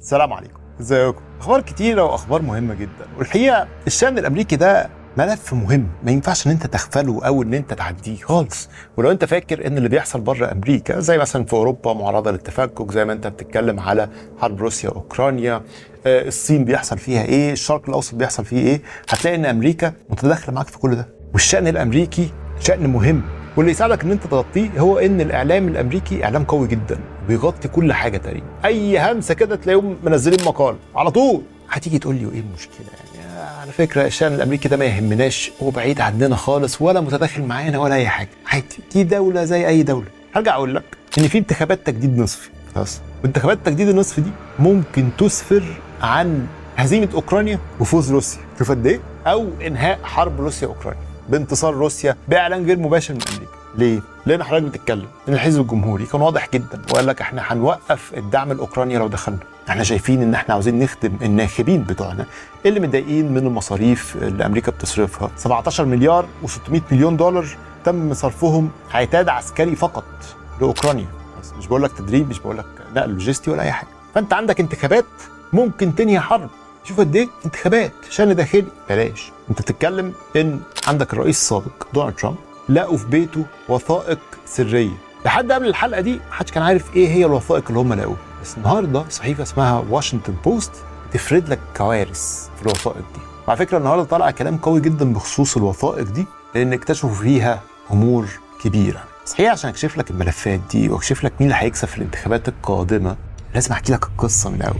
السلام عليكم ازيكم اخبار كتيره واخبار مهمه جدا والحقيقه الشان الامريكي ده ملف مهم ما ينفعش ان انت تغفله او ان انت تعديه خالص ولو انت فاكر ان اللي بيحصل بره امريكا زي مثلا في اوروبا معرضه للتفكك زي ما انت بتتكلم على حرب روسيا واوكرانيا آه، الصين بيحصل فيها ايه الشرق الاوسط بيحصل فيه ايه هتلاقي ان امريكا متداخله معاك في كل ده والشان الامريكي شان مهم واللي يساعدك ان انت تغطيه هو ان الاعلام الامريكي اعلام قوي جدا بيغطي كل حاجه تقريبا اي همسه كده تلاقيهم منزلين مقال على طول هتيجي تقول لي ايه المشكله يعني على فكره الشان الامريكي ده ما يهمناش هو بعيد عننا خالص ولا متداخل معانا ولا اي حاجه عادي دي دوله زي اي دوله هرجع اقول لك ان في انتخابات تجديد نصفي خلاص وانتخابات تجديد النصف دي ممكن تسفر عن هزيمه اوكرانيا وفوز روسيا شوف قد ايه او انهاء حرب روسيا اوكرانيا بانتصار روسيا باعلان غير مباشر من امريكا ليه؟ لان حضرتك بتتكلم ان الحزب الجمهوري كان واضح جدا وقال لك احنا هنوقف الدعم الاوكراني لو دخلنا احنا شايفين ان احنا عاوزين نخدم الناخبين بتوعنا اللي متضايقين من المصاريف اللي امريكا بتصرفها 17 مليار و600 مليون دولار تم صرفهم عتاد عسكري فقط لاوكرانيا بس مش بقول لك تدريب مش بقول لك نقل لوجستي ولا اي حاجه فانت عندك انتخابات ممكن تنهي حرب شوف قد ايه انتخابات شان داخلي بلاش انت بتتكلم ان عندك الرئيس السابق دونالد ترامب لقوا في بيته وثائق سريه لحد قبل الحلقه دي محدش كان عارف ايه هي الوثائق اللي هم لقوها بس النهارده صحيفه اسمها واشنطن بوست تفرد لك كوارث في الوثائق دي وعلى فكره النهارده طالع كلام قوي جدا بخصوص الوثائق دي لان اكتشفوا فيها امور كبيره صحيح عشان اكشف لك الملفات دي واكشف لك مين اللي هيكسب في الانتخابات القادمه لازم احكي لك القصه من الاول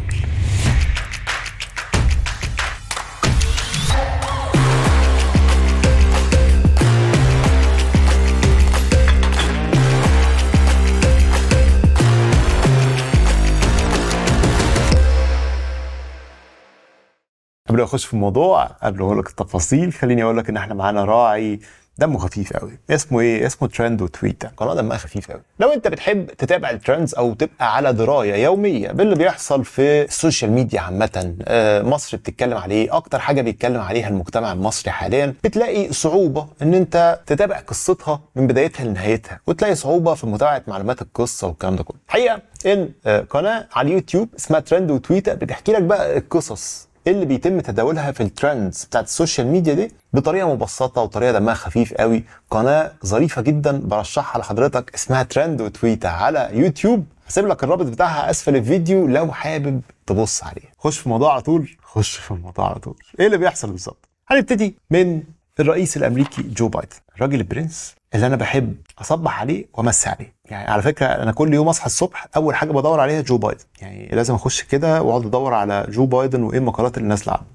قبل ما اخش في الموضوع قبل ما اقول لك التفاصيل خليني اقول لك ان احنا معانا راعي دمه خفيف قوي اسمه ايه اسمه ترند وتويت قناه دمها خفيف قوي لو انت بتحب تتابع الترندز او تبقى على درايه يوميه باللي بيحصل في السوشيال ميديا عامه آه، مصر بتتكلم عليه اكتر حاجه بيتكلم عليها المجتمع المصري حاليا بتلاقي صعوبه ان انت تتابع قصتها من بدايتها لنهايتها وتلاقي صعوبه في متابعه معلومات القصه والكلام ده كله الحقيقه ان آه، قناه على اليوتيوب اسمها ترند وتويتا بتحكي لك بقى القصص اللي بيتم تداولها في الترندز بتاعت السوشيال ميديا دي بطريقه مبسطه وطريقه دمها خفيف قوي قناه ظريفه جدا برشحها لحضرتك اسمها ترند وتويتا على يوتيوب هسيب لك الرابط بتاعها اسفل الفيديو لو حابب تبص عليه خش في الموضوع على طول خش في الموضوع على طول ايه اللي بيحصل بالظبط هنبتدي من الرئيس الامريكي جو بايدن الراجل البرنس اللي انا بحب اصبح عليه وامسي عليه يعني على فكره انا كل يوم اصحى الصبح اول حاجه بدور عليها جو بايدن يعني لازم اخش كده واقعد ادور على جو بايدن وايه المقالات اللي نازله عنه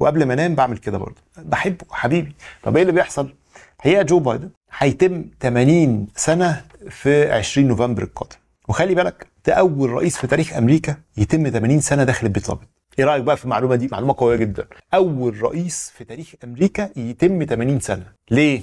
وقبل ما انام بعمل كده برضه بحبه حبيبي طب ايه اللي بيحصل هي جو بايدن هيتم 80 سنه في 20 نوفمبر القادم وخلي بالك ده اول رئيس في تاريخ امريكا يتم 80 سنه داخل البيت الابيض ايه رايك بقى في المعلومه دي معلومه قويه جدا اول رئيس في تاريخ امريكا يتم 80 سنه ليه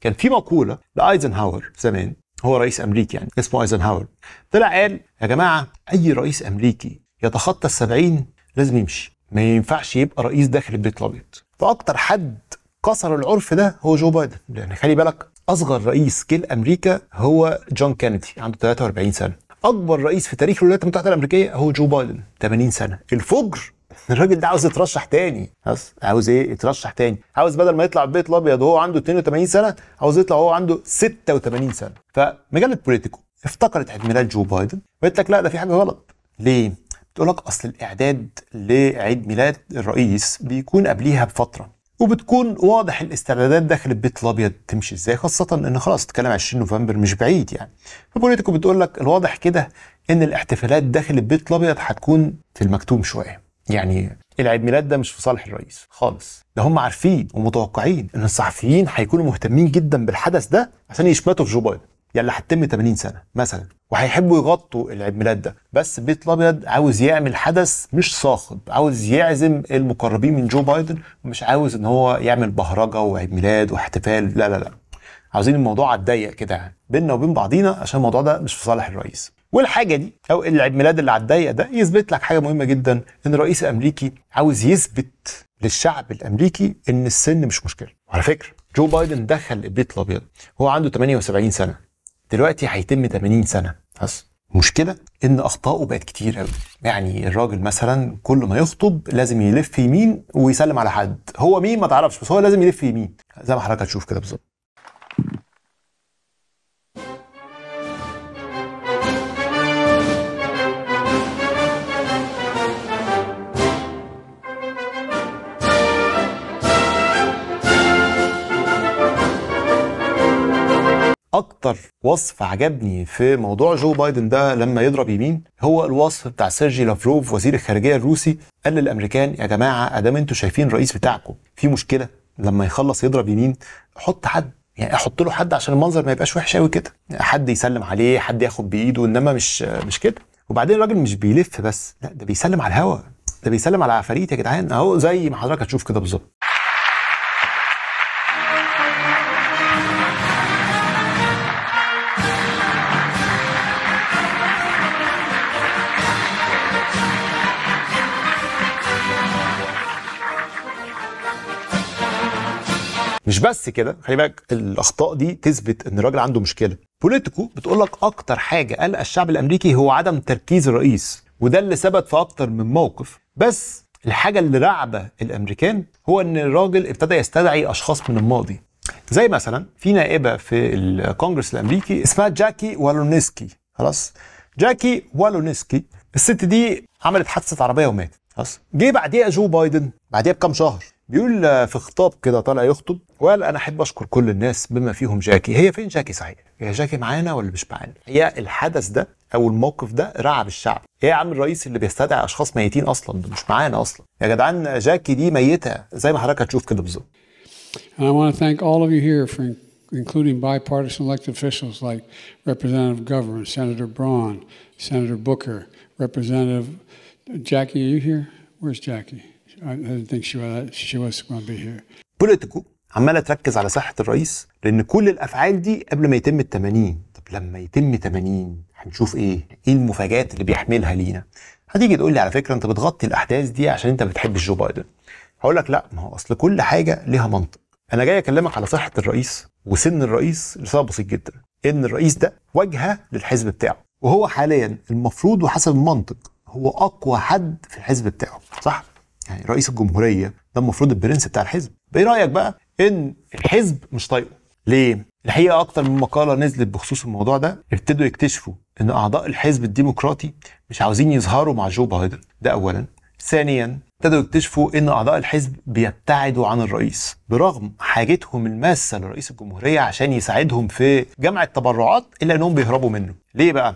كان في مقوله لايزنهاور زمان هو رئيس امريكي يعني اسمه ايزنهاور طلع قال يا جماعه اي رئيس امريكي يتخطى ال 70 لازم يمشي ما ينفعش يبقى رئيس داخل البيت الابيض فاكتر حد كسر العرف ده هو جو بايدن لان خلي بالك اصغر رئيس جه امريكا هو جون كينيدي عنده 43 سنه اكبر رئيس في تاريخ الولايات المتحده الامريكيه هو جو بايدن 80 سنه الفجر الراجل ده عاوز يترشح تاني بس عاوز ايه يترشح تاني عاوز بدل ما يطلع البيت الابيض وهو عنده 82 سنه عاوز يطلع وهو عنده 86 سنه فمجله بوليتيكو افتكرت عيد ميلاد جو بايدن وقالت لك لا ده في حاجه غلط ليه بتقول لك اصل الاعداد لعيد ميلاد الرئيس بيكون قبليها بفتره وبتكون واضح الاستعدادات داخل البيت الابيض تمشي ازاي خاصه ان خلاص تتكلم 20 نوفمبر مش بعيد يعني فبوليتيكو بتقول لك الواضح كده ان الاحتفالات داخل البيت الابيض هتكون في المكتوم شويه يعني العيد ميلاد ده مش في صالح الرئيس خالص ده هم عارفين ومتوقعين ان الصحفيين هيكونوا مهتمين جدا بالحدث ده عشان يشمتوا في جو بايدن يلي هتتم 80 سنه مثلا وهيحبوا يغطوا العيد ميلاد ده بس البيت الابيض عاوز يعمل حدث مش صاخب عاوز يعزم المقربين من جو بايدن ومش عاوز ان هو يعمل بهرجه وعيد ميلاد واحتفال لا لا لا عاوزين الموضوع على الضيق كده يعني بينا وبين بعضينا عشان الموضوع ده مش في صالح الرئيس والحاجه دي او العيد ميلاد اللي على الضيق ده يثبت لك حاجه مهمه جدا ان الرئيس الامريكي عاوز يثبت للشعب الامريكي ان السن مش مشكله وعلى فكره جو بايدن دخل البيت الابيض هو عنده 78 سنه دلوقتي هيتم 80 سنه بس مشكله ان اخطائه بقت كتير قوي يعني الراجل مثلا كل ما يخطب لازم يلف يمين ويسلم على حد هو مين ما تعرفش بس هو لازم يلف يمين زي ما حضرتك هتشوف كده بالظبط اكتر وصف عجبني في موضوع جو بايدن ده لما يضرب يمين هو الوصف بتاع سيرجي لافروف وزير الخارجيه الروسي قال للامريكان يا جماعه ادام انتوا شايفين الرئيس بتاعكم في مشكله لما يخلص يضرب يمين حط حد يعني احط له حد عشان المنظر ما يبقاش وحش قوي كده حد يسلم عليه حد ياخد بايده انما مش مش كده وبعدين الراجل مش بيلف بس لا ده بيسلم على الهوا ده بيسلم على عفاريت يا جدعان اهو زي ما حضرتك هتشوف كده بالظبط مش بس كده خلي بالك الاخطاء دي تثبت ان الراجل عنده مشكله بوليتيكو بتقول لك اكتر حاجه قلق الشعب الامريكي هو عدم تركيز الرئيس وده اللي ثبت في اكتر من موقف بس الحاجه اللي رعبه الامريكان هو ان الراجل ابتدى يستدعي اشخاص من الماضي زي مثلا في نائبه في الكونجرس الامريكي اسمها جاكي والونسكي خلاص جاكي والونسكي الست دي عملت حادثه عربيه وماتت خلاص جه بعديها جو بايدن بعديها بكام شهر بيقول في خطاب كده طالع يخطب وقال انا احب اشكر كل الناس بما فيهم جاكي هي فين جاكي صحيح هي جاكي معانا ولا مش معانا هي الحدث ده او الموقف ده رعب الشعب ايه يا عم الرئيس اللي بيستدعي اشخاص ميتين اصلا ده مش معانا اصلا يا جدعان جاكي دي ميته زي ما حضرتك هتشوف كده بالظبط I want to thank all of you here for including bipartisan elected officials like Representative Governor, Senator Braun, Senator Booker, Representative Jackie, are you here? Where's Jackie? بوليتيكو عماله تركز على صحه الرئيس لان كل الافعال دي قبل ما يتم ال 80 طب لما يتم 80 هنشوف ايه؟ ايه المفاجات اللي بيحملها لينا؟ هتيجي تقول لي على فكره انت بتغطي الاحداث دي عشان انت بتحب جو بايدن. هقول لك لا ما هو اصل كل حاجه ليها منطق. انا جاي اكلمك على صحه الرئيس وسن الرئيس لسبب بسيط جدا ان الرئيس ده واجهه للحزب بتاعه وهو حاليا المفروض وحسب المنطق هو اقوى حد في الحزب بتاعه صح؟ يعني رئيس الجمهوريه ده المفروض البرنس بتاع الحزب ايه رايك بقى ان الحزب مش طايقه ليه الحقيقه اكتر من مقاله نزلت بخصوص الموضوع ده ابتدوا يكتشفوا ان اعضاء الحزب الديمقراطي مش عاوزين يظهروا مع جو بايدن ده اولا ثانيا ابتدوا يكتشفوا ان اعضاء الحزب بيبتعدوا عن الرئيس برغم حاجتهم الماسه لرئيس الجمهوريه عشان يساعدهم في جمع التبرعات الا انهم بيهربوا منه ليه بقى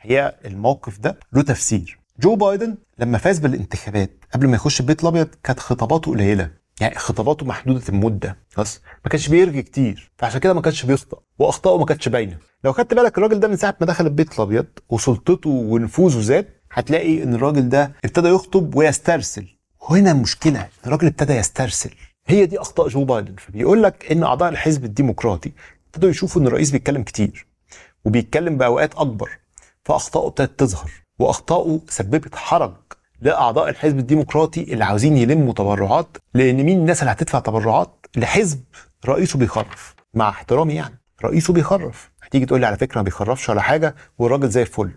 هي الموقف ده له تفسير جو بايدن لما فاز بالانتخابات قبل ما يخش البيت الابيض كانت خطاباته قليله يعني خطاباته محدوده المده بس ما كانش بيرغي كتير فعشان كده ما كانش بيخطأ واخطائه ما كانتش باينه لو خدت بالك الراجل ده من ساعه ما دخل البيت الابيض وسلطته ونفوذه زاد هتلاقي ان الراجل ده ابتدى يخطب ويسترسل وهنا المشكله الراجل ابتدى يسترسل هي دي اخطاء جو بايدن فبيقول لك ان اعضاء الحزب الديمقراطي ابتدوا يشوفوا ان الرئيس بيتكلم كتير وبيتكلم باوقات اكبر فاخطائه ابتدت تظهر واخطائه سببت حرج لاعضاء الحزب الديمقراطي اللي عاوزين يلموا تبرعات لان مين الناس اللي هتدفع تبرعات لحزب رئيسه بيخرف مع احترامي يعني رئيسه بيخرف هتيجي تقول لي على فكره ما بيخرفش ولا حاجه والراجل زي الفل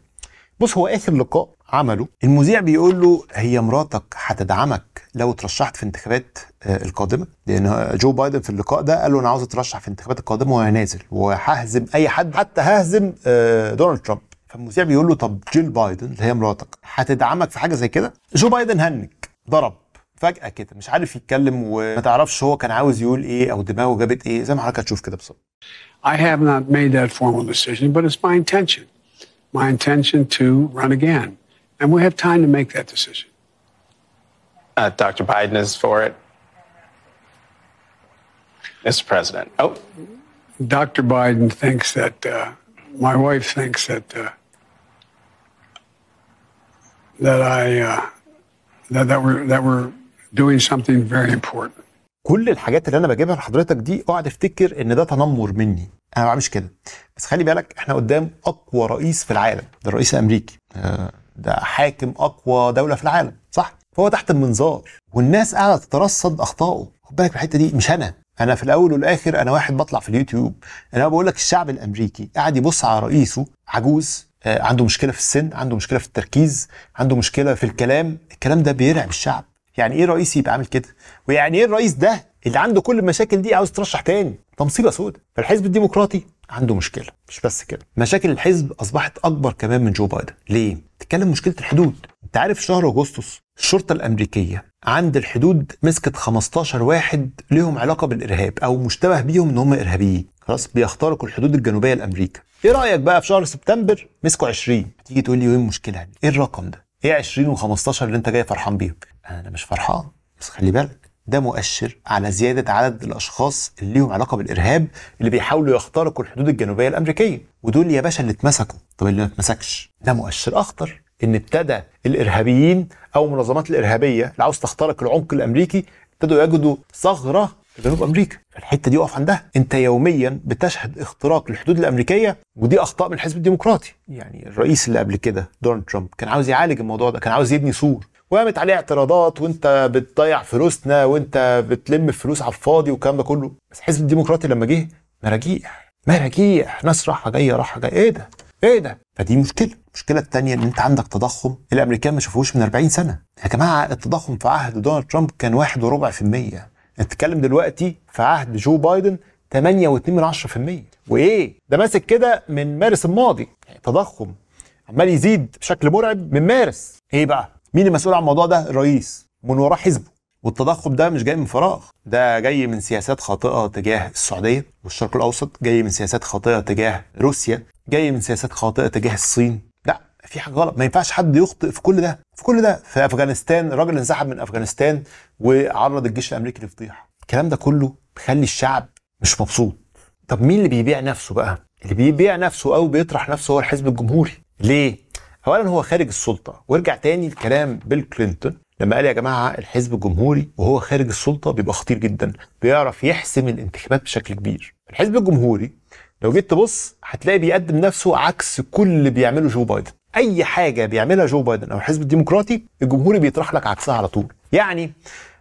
بص هو اخر لقاء عمله المذيع بيقول له هي مراتك هتدعمك لو ترشحت في انتخابات آه، القادمه لان جو بايدن في اللقاء ده قال له انا عاوز اترشح في الانتخابات القادمه وهنازل وههزم اي حد حتى ههزم آه، دونالد ترامب فالمذيع بيقول له طب جيل بايدن اللي هي مراتك هتدعمك في حاجه زي كده جو بايدن هنك ضرب فجاه كده مش عارف يتكلم وما تعرفش هو كان عاوز يقول ايه او دماغه جابت ايه زي ما حضرتك هتشوف كده بالظبط I have not made that formal decision but it's my intention my intention to run again and we have time to make that decision Uh, Dr. Biden is for it. Mr. President. Oh. Dr. Biden thinks that, uh, my wife thinks that uh, that I uh, that, that we're that we're doing something very important. كل الحاجات اللي انا بجيبها لحضرتك دي اقعد افتكر ان ده تنمر مني انا ما بعملش كده بس خلي بالك احنا قدام اقوى رئيس في العالم ده الرئيس الامريكي آه، ده حاكم اقوى دوله في العالم صح فهو تحت المنظار والناس قاعده تترصد اخطائه خد بالك الحته دي مش انا انا في الاول والاخر انا واحد بطلع في اليوتيوب انا بقول لك الشعب الامريكي قاعد يبص على رئيسه عجوز آه، عنده مشكله في السن عنده مشكله في التركيز عنده مشكله في الكلام الكلام ده بيرعب الشعب يعني ايه رئيس يبقى عامل كده ويعني ايه الرئيس ده اللي عنده كل المشاكل دي عاوز ترشح تاني ده مصيبه سوداء فالحزب الديمقراطي عنده مشكله مش بس كده مشاكل الحزب اصبحت اكبر كمان من جو بايدن ليه تتكلم مشكله الحدود انت عارف شهر اغسطس الشرطه الامريكيه عند الحدود مسكت 15 واحد لهم علاقه بالارهاب او مشتبه بيهم ان هم ارهابيين خلاص بيخترقوا الحدود الجنوبيه لامريكا ايه رايك بقى في شهر سبتمبر مسكوا 20 تيجي تقول لي ايه المشكله يعني؟ ايه الرقم ده ايه 20 و15 اللي انت جاي فرحان بيهم انا مش فرحان بس خلي بالك ده مؤشر على زيادة عدد الأشخاص اللي ليهم علاقة بالإرهاب اللي بيحاولوا يخترقوا الحدود الجنوبية الأمريكية ودول يا باشا اللي اتمسكوا طب اللي ما اتمسكش ده مؤشر أخطر إن ابتدى الإرهابيين أو المنظمات الإرهابية اللي عاوز تخترق العمق الأمريكي ابتدوا يجدوا ثغرة في جنوب امريكا فالحته دي اقف عندها انت يوميا بتشهد اختراق للحدود الامريكيه ودي اخطاء من الحزب الديمقراطي يعني الرئيس اللي قبل كده دونالد ترامب كان عاوز يعالج الموضوع ده كان عاوز يبني سور وقامت عليه اعتراضات وانت بتضيع فلوسنا وانت بتلم فلوس على الفاضي والكلام ده كله بس الحزب الديمقراطي لما جه مراجيح مراجيح ناس راحه جايه راحه جايه ايه ده ايه ده فدي مشكله المشكله الثانيه ان انت عندك تضخم الامريكان ما شافوهوش من 40 سنه يا جماعه التضخم في عهد دونالد ترامب كان واحد وربع في المية نتكلم دلوقتي في عهد جو بايدن 8.2% وايه ده ماسك كده من مارس الماضي يعني تضخم عمال يزيد بشكل مرعب من مارس ايه بقى مين المسؤول عن الموضوع ده الرئيس من وراه حزبه والتضخم ده مش جاي من فراغ ده جاي من سياسات خاطئه تجاه السعوديه والشرق الاوسط جاي من سياسات خاطئه تجاه روسيا جاي من سياسات خاطئه تجاه الصين في حاجه غلط ما ينفعش حد يخطئ في كل ده في كل ده في افغانستان راجل انسحب من افغانستان وعرض الجيش الامريكي لفضيحه الكلام ده كله بيخلي الشعب مش مبسوط طب مين اللي بيبيع نفسه بقى اللي بيبيع نفسه او بيطرح نفسه هو الحزب الجمهوري ليه اولا هو خارج السلطه وارجع تاني لكلام بيل كلينتون لما قال يا جماعه الحزب الجمهوري وهو خارج السلطه بيبقى خطير جدا بيعرف يحسم الانتخابات بشكل كبير الحزب الجمهوري لو جيت تبص هتلاقي بيقدم نفسه عكس كل اللي بيعمله جو بايدن اي حاجه بيعملها جو بايدن او الحزب الديمقراطي الجمهوري بيطرح لك عكسها على طول يعني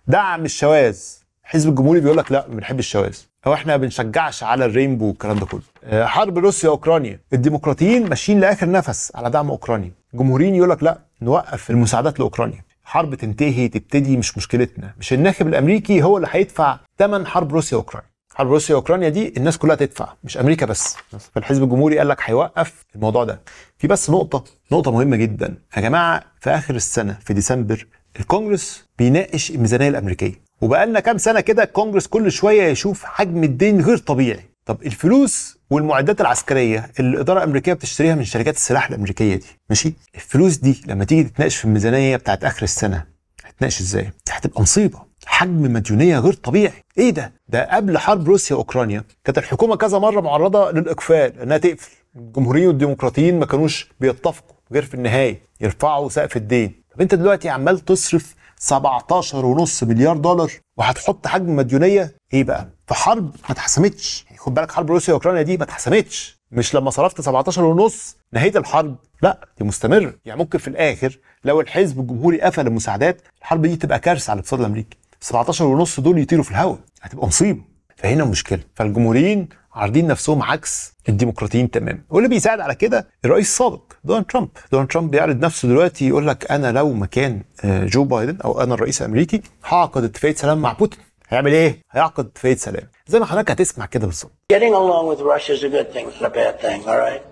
دعم الشواذ الحزب الجمهوري بيقول لك لا ما بنحبش الشواذ او احنا ما بنشجعش على الرينبو والكلام ده كله آه، حرب روسيا واوكرانيا الديمقراطيين ماشيين لاخر نفس على دعم اوكرانيا الجمهوريين يقول لك لا نوقف المساعدات لاوكرانيا حرب تنتهي تبتدي مش مشكلتنا مش الناخب الامريكي هو اللي هيدفع ثمن حرب روسيا واوكرانيا حرب روسيا واوكرانيا دي الناس كلها تدفع مش امريكا بس فالحزب الجمهوري قال لك هيوقف الموضوع ده في بس نقطه نقطه مهمه جدا يا جماعه في اخر السنه في ديسمبر الكونجرس بيناقش الميزانيه الامريكيه وبقالنا كام سنه كده الكونجرس كل شويه يشوف حجم الدين غير طبيعي طب الفلوس والمعدات العسكريه اللي الاداره الامريكيه بتشتريها من شركات السلاح الامريكيه دي ماشي الفلوس دي لما تيجي تتناقش في الميزانيه بتاعت اخر السنه هتناقش ازاي هتبقى مصيبه حجم مديونيه غير طبيعي ايه ده ده قبل حرب روسيا اوكرانيا كانت الحكومه كذا مره معرضه للاقفال انها تقفل الجمهوريين والديمقراطيين ما كانوش بيتفقوا غير في النهايه يرفعوا سقف الدين طب انت دلوقتي عمال تصرف 17.5 مليار دولار وهتحط حجم مديونيه ايه بقى في حرب ما اتحسمتش يعني خد بالك حرب روسيا اوكرانيا دي ما اتحسمتش مش لما صرفت 17 ونص نهيت الحرب لا دي مستمره يعني ممكن في الاخر لو الحزب الجمهوري قفل المساعدات الحرب دي تبقى كارثه على الاقتصاد الامريكي 17 ونص دول يطيروا في الهواء هتبقى مصيبه فهنا مشكله فالجمهوريين عارضين نفسهم عكس الديمقراطيين تماما واللي بيساعد على كده الرئيس السابق دونالد ترامب دونالد ترامب بيعرض نفسه دلوقتي يقول لك انا لو مكان آه، جو بايدن او انا الرئيس الامريكي هعقد اتفاقيه سلام مع بوتين هيعمل ايه هيعقد اتفاقيه سلام زي ما حضرتك هتسمع كده بالظبط Getting along with Russia is a good thing, not a bad thing, all right?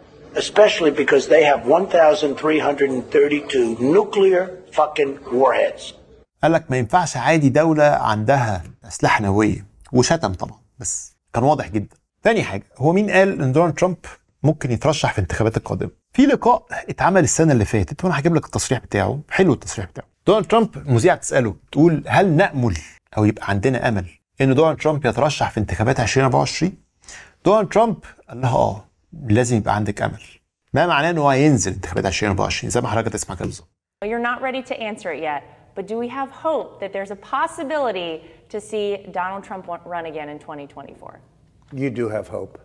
Especially because they have 1,332 nuclear fucking warheads. قال لك ما ينفعش عادي دولة عندها أسلحة نووية وشتم طبعا بس كان واضح جدا تاني حاجة هو مين قال إن دونالد ترامب ممكن يترشح في الانتخابات القادمة في لقاء اتعمل السنة اللي فاتت وأنا هجيب لك التصريح بتاعه حلو التصريح بتاعه دونالد ترامب المذيعة بتسأله تقول هل نأمل أو يبقى عندنا أمل إن دونالد ترامب يترشح في انتخابات 2024 دونالد ترامب قال لها آه لازم يبقى عندك أمل ما معناه إن هو هينزل انتخابات 2024 زي ما حضرتك تسمع كده بالظبط You're not ready to answer it yet. but do we have hope that there's a possibility to see Donald Trump run again in 2024? You do have hope.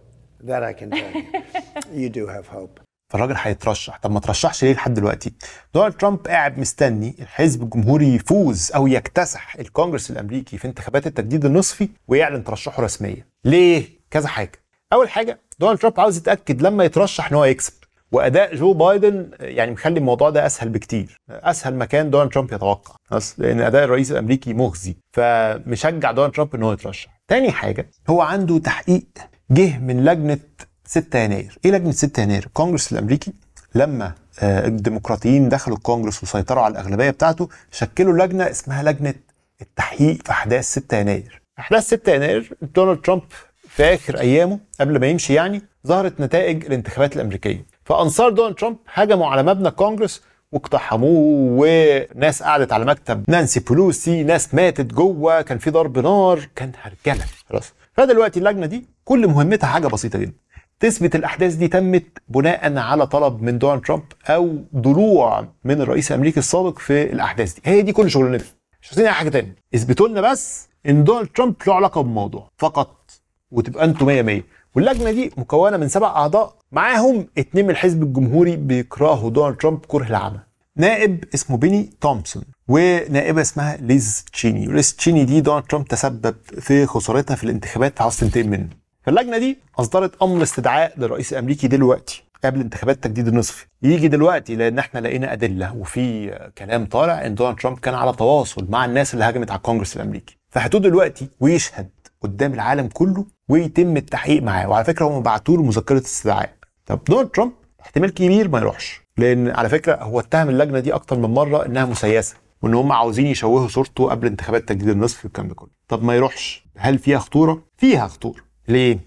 That I can tell you. you do have hope. فالراجل هيترشح طب ما ترشحش ليه لحد دلوقتي دونالد ترامب قاعد مستني الحزب الجمهوري يفوز او يكتسح الكونجرس الامريكي في انتخابات التجديد النصفي ويعلن ترشحه رسميا ليه كذا حاجه اول حاجه دونالد ترامب عاوز يتاكد لما يترشح ان هو يكسب واداء جو بايدن يعني مخلي الموضوع ده اسهل بكتير اسهل مكان دونالد ترامب يتوقع بس لان اداء الرئيس الامريكي مخزي فمشجع دونالد ترامب ان هو يترشح تاني حاجه هو عنده تحقيق جه من لجنه 6 يناير ايه لجنه 6 يناير الكونجرس الامريكي لما آه، الديمقراطيين دخلوا الكونجرس وسيطروا على الاغلبيه بتاعته شكلوا لجنه اسمها لجنه التحقيق في احداث 6 يناير احداث 6 يناير دونالد ترامب في اخر ايامه قبل ما يمشي يعني ظهرت نتائج الانتخابات الامريكيه فانصار دونالد ترامب هجموا على مبنى الكونجرس واقتحموه وناس قعدت على مكتب نانسي بولوسي ناس ماتت جوه كان في ضرب نار كان هرجله خلاص فدلوقتي اللجنه دي كل مهمتها حاجه بسيطه جدا تثبت الاحداث دي تمت بناء على طلب من دونالد ترامب او ضلوع من الرئيس الامريكي السابق في الاحداث دي هي دي كل شغلانتها مش عايزين اي حاجه تاني اثبتوا لنا بس ان دونالد ترامب له علاقه بالموضوع فقط وتبقى انتوا 100 100 واللجنه دي مكونه من سبع اعضاء معاهم اتنين من الحزب الجمهوري بيكرهوا دونالد ترامب كره العمى نائب اسمه بيني تومسون ونائبه اسمها ليز تشيني ليز تشيني دي دونالد ترامب تسبب في خسارتها في الانتخابات عاوز تنتقم منه فاللجنه دي اصدرت امر استدعاء للرئيس الامريكي دلوقتي قبل انتخابات تجديد النصفي يجي دلوقتي لان احنا لقينا ادله وفي كلام طالع ان دونالد ترامب كان على تواصل مع الناس اللي هجمت على الكونجرس الامريكي فهتقول دلوقتي ويشهد قدام العالم كله ويتم التحقيق معاه وعلى فكره هم بعتوا له مذكره استدعاء طب دونالد ترامب احتمال كبير ما يروحش لان على فكره هو اتهم اللجنه دي اكتر من مره انها مسيسه وان هم عاوزين يشوهوا صورته قبل انتخابات تجديد النصف والكلام ده كله طب ما يروحش هل فيها خطوره فيها خطوره ليه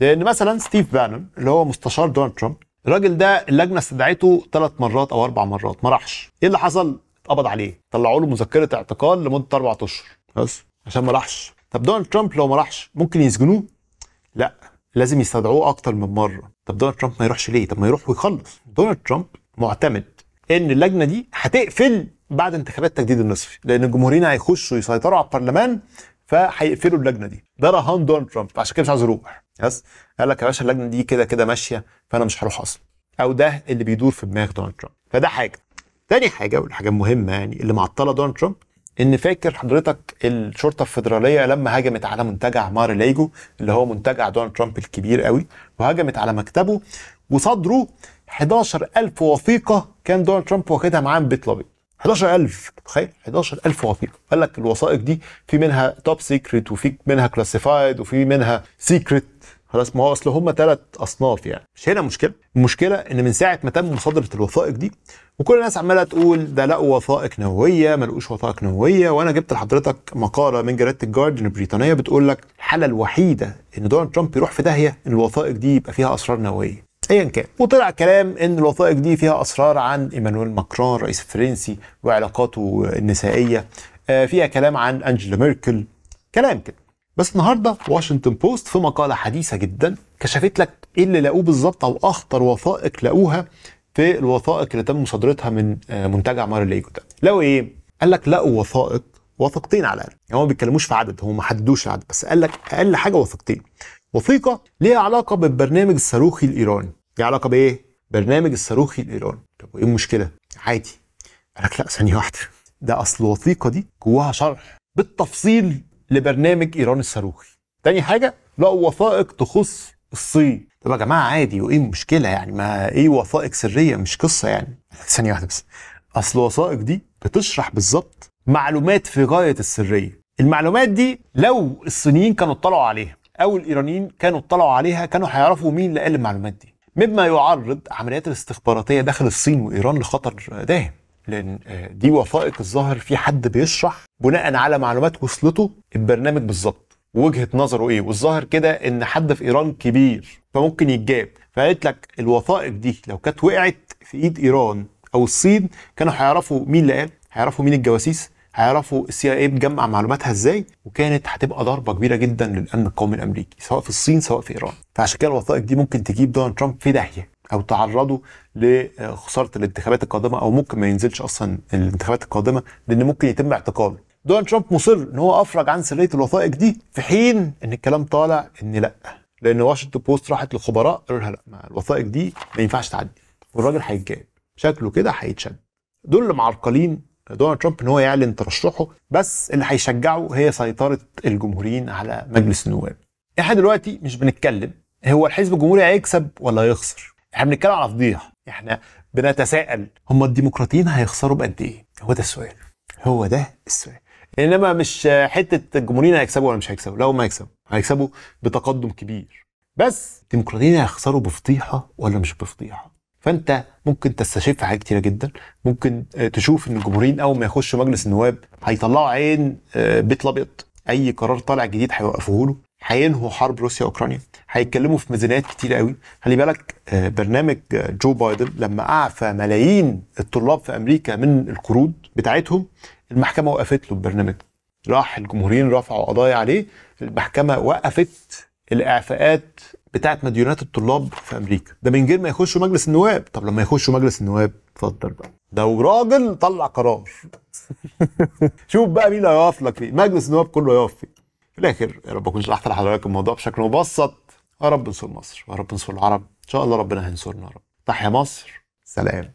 لان مثلا ستيف بانون اللي هو مستشار دونالد ترامب الراجل ده اللجنه استدعته ثلاث مرات او اربع مرات ما راحش ايه اللي حصل اتقبض عليه طلعوا له مذكره اعتقال لمده اربع اشهر بس عشان ما راحش طب دونالد ترامب لو ما راحش ممكن يسجنوه؟ لا لازم يستدعوه اكتر من مره طب دونالد ترامب ما يروحش ليه؟ طب ما يروح ويخلص دونالد ترامب معتمد ان اللجنه دي هتقفل بعد انتخابات تجديد النصفي لان الجمهوريين هيخشوا يسيطروا على البرلمان فهيقفلوا اللجنه دي ده رهان دونالد ترامب عشان كده مش عايز يروح يس قال لك يا باشا اللجنه دي كده كده ماشيه فانا مش هروح اصلا او ده اللي بيدور في دماغ دونالد ترامب فده حاجه تاني حاجه والحاجه المهمه يعني اللي معطله دونالد ترامب ان فاكر حضرتك الشرطه الفيدراليه لما هجمت على منتجع مار ليجو اللي هو منتجع دونالد ترامب الكبير قوي وهجمت على مكتبه وصدروا 11000 وثيقه كان دونالد ترامب واخدها معاه من بيت الابيض 11000 تخيل 11000 وثيقه قال لك الوثائق دي في منها توب سيكريت وفي منها كلاسيفايد وفي منها سيكريت خلاص ما هو اصل هم ثلاث اصناف يعني مش هنا مشكله المشكله ان من ساعه ما تم مصادره الوثائق دي وكل الناس عماله تقول ده لقوا وثائق نوويه ما لقوش وثائق نوويه وانا جبت لحضرتك مقاله من جريده الجاردن البريطانيه بتقول لك الحاله الوحيده ان دونالد ترامب يروح في داهيه ان الوثائق دي يبقى فيها اسرار نوويه ايا كان وطلع كلام ان الوثائق دي فيها اسرار عن ايمانويل ماكرون الرئيس الفرنسي وعلاقاته النسائيه آه، فيها كلام عن انجيلا ميركل كلام كده بس النهارده واشنطن بوست في مقاله حديثه جدا كشفت لك ايه اللي لقوه بالظبط او اخطر وثائق لقوها في الوثائق اللي تم مصادرتها من آه، منتجع مار ليجو ده لقوا ايه قال لك لقوا وثائق وثيقتين على الاقل يعني هم ما بيتكلموش في عدد هم ما حددوش العدد بس قال لك اقل حاجه وثيقتين وثيقه ليها علاقه بالبرنامج الصاروخي الايراني ليها علاقه بايه برنامج الصاروخي الايراني طب وايه المشكله عادي قال لك لا ثانيه واحده ده اصل الوثيقه دي جواها شرح بالتفصيل لبرنامج ايران الصاروخي تاني حاجه لقوا وثائق تخص الصين طب يا جماعه عادي وايه المشكله يعني ما ايه وثائق سريه مش قصه يعني ثانيه واحده بس اصل الوثائق دي بتشرح بالظبط معلومات في غايه السريه المعلومات دي لو الصينيين كانوا اطلعوا عليها او الايرانيين كانوا اطلعوا عليها كانوا هيعرفوا مين اللي قال المعلومات دي مما يعرض عمليات الاستخباراتيه داخل الصين وايران لخطر داهم لان آه، دي وثائق الظاهر في حد بيشرح بناء على معلومات وصلته البرنامج بالظبط وجهه نظره ايه والظاهر كده ان حد في ايران كبير فممكن يتجاب فقالت لك الوثائق دي لو كانت وقعت في ايد ايران او الصين كانوا هيعرفوا مين اللي قال هيعرفوا مين الجواسيس هيعرفوا السي اي اي بتجمع معلوماتها ازاي وكانت هتبقى ضربه كبيره جدا للامن القومي الامريكي سواء في الصين سواء في ايران فعشان كده الوثائق دي ممكن تجيب دونالد ترامب في داهيه او تعرضوا لخساره الانتخابات القادمه او ممكن ما ينزلش اصلا الانتخابات القادمه لان ممكن يتم اعتقاله دونالد ترامب مصر ان هو افرج عن سريه الوثائق دي في حين ان الكلام طالع ان لا لان واشنطن بوست راحت لخبراء قالوا لها لا الوثائق دي ما ينفعش تعدي والراجل هيتجاب شكله كده هيتشد دول اللي معرقلين دونالد ترامب ان هو يعلن ترشحه بس اللي هيشجعه هي سيطره الجمهوريين على مجلس النواب احنا دلوقتي مش بنتكلم هو الحزب الجمهوري هيكسب ولا هيخسر احنا بنتكلم على فضيحه احنا بنتساءل هم الديمقراطيين هيخسروا بقد ايه هو ده السؤال هو ده السؤال انما مش حته الجمهوريين هيكسبوا ولا مش هيكسبوا لا ما هيكسبوا هيكسبوا بتقدم كبير بس الديمقراطيين هيخسروا بفضيحه ولا مش بفضيحه فانت ممكن تستشف حاجات كتيره جدا ممكن آه، تشوف ان الجمهوريين اول ما يخشوا مجلس النواب هيطلعوا عين آه، بيت الابيض اي قرار طالع جديد هيوقفوه له هينهوا حرب روسيا اوكرانيا هيتكلموا في ميزانيات كتير قوي خلي بالك آه، برنامج آه، جو بايدن لما اعفى ملايين الطلاب في امريكا من القروض بتاعتهم المحكمه وقفت له البرنامج راح الجمهوريين رفعوا قضايا عليه المحكمه وقفت الاعفاءات بتاعت مديونات الطلاب في امريكا ده من غير ما يخشوا مجلس النواب طب لما يخشوا مجلس النواب اتفضل بقى ده وراجل طلع قرار شوف بقى مين هيقف لك فيه مجلس النواب كله هيقف فيه في الاخر يا رب اكون شرحت لحضرتك الموضوع بشكل مبسط يا رب انصر مصر ويا رب انصر العرب ان شاء الله ربنا هينصرنا يا رب تحيا مصر سلام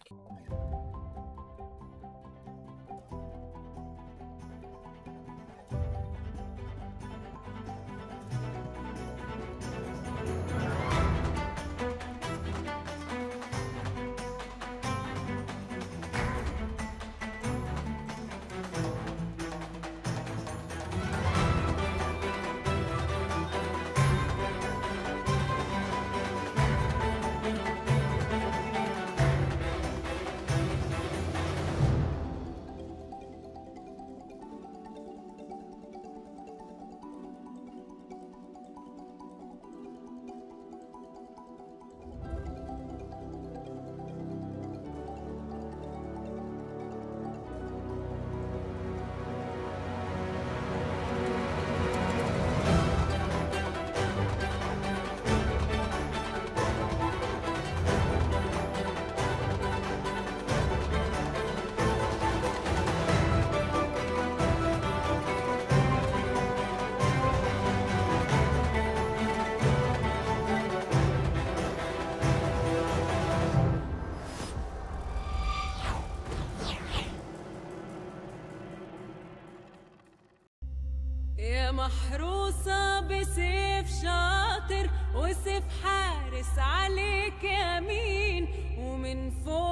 بسيف شاطر وسيف حارس عليك يمين ومن فوق